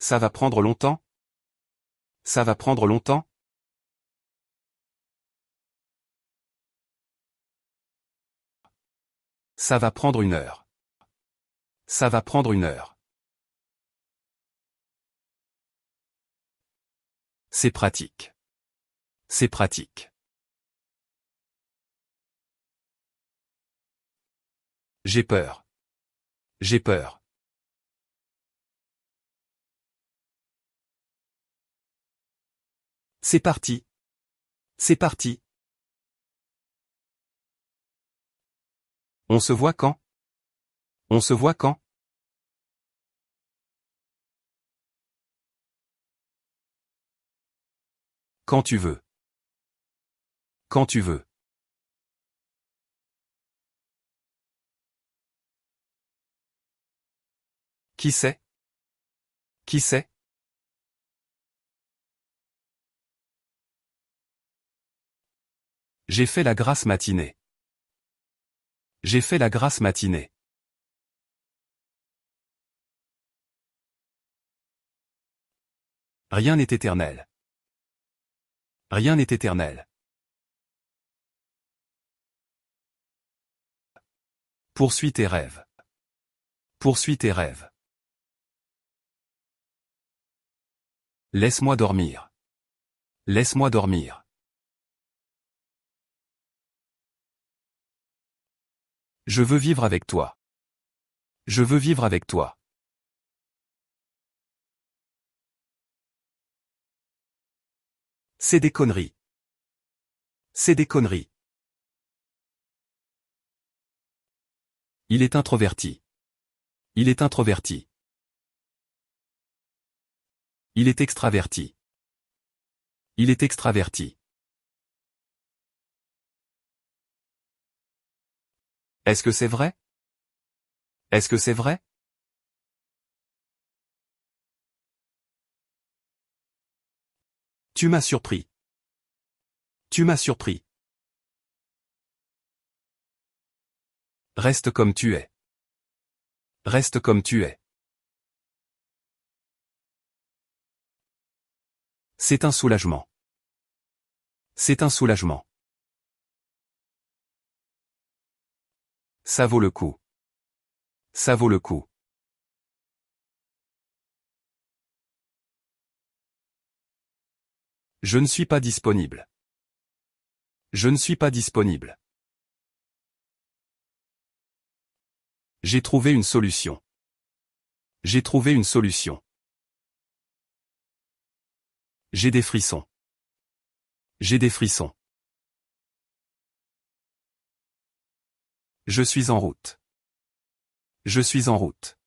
Ça va prendre longtemps Ça va prendre longtemps Ça va prendre une heure. Ça va prendre une heure. C'est pratique. C'est pratique. J'ai peur. J'ai peur. C'est parti. C'est parti. On se voit quand On se voit quand Quand tu veux. Quand tu veux. Qui sait Qui sait J'ai fait la grâce matinée. J'ai fait la grâce matinée. Rien n'est éternel. Rien n'est éternel. Poursuis tes rêves. Poursuis tes rêves. Laisse-moi dormir. Laisse-moi dormir. Je veux vivre avec toi. Je veux vivre avec toi. C'est des conneries. C'est des conneries. Il est introverti. Il est introverti. Il est extraverti. Il est extraverti. Est-ce que c'est vrai Est-ce que c'est vrai Tu m'as surpris. Tu m'as surpris. Reste comme tu es. Reste comme tu es. C'est un soulagement. C'est un soulagement. Ça vaut le coup. Ça vaut le coup. Je ne suis pas disponible. Je ne suis pas disponible. J'ai trouvé une solution. J'ai trouvé une solution. J'ai des frissons. J'ai des frissons. Je suis en route. Je suis en route.